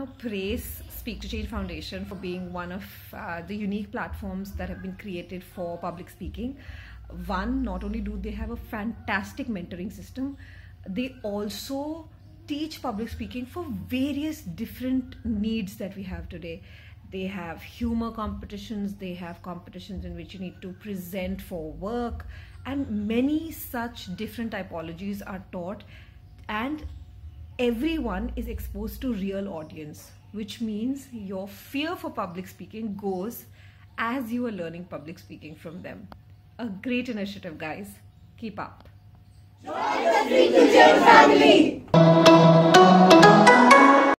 to praise Speak to Change Foundation for being one of uh, the unique platforms that have been created for public speaking. One, not only do they have a fantastic mentoring system, they also teach public speaking for various different needs that we have today. They have humor competitions, they have competitions in which you need to present for work, and many such different typologies are taught and everyone is exposed to real audience which means your fear for public speaking goes as you are learning public speaking from them a great initiative guys keep up join the dream family